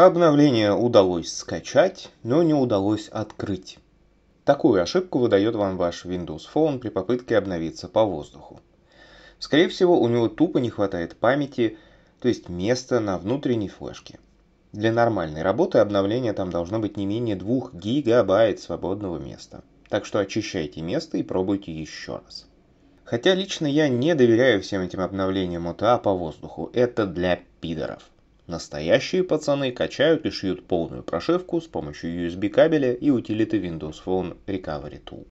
Обновление удалось скачать, но не удалось открыть. Такую ошибку выдает вам ваш Windows Phone при попытке обновиться по воздуху. Скорее всего, у него тупо не хватает памяти, то есть места на внутренней флешке. Для нормальной работы обновления там должно быть не менее 2 гигабайт свободного места. Так что очищайте место и пробуйте еще раз. Хотя лично я не доверяю всем этим обновлениям а по воздуху. Это для пидоров. Настоящие пацаны качают и шьют полную прошивку с помощью USB кабеля и утилиты Windows Phone Recovery Tool.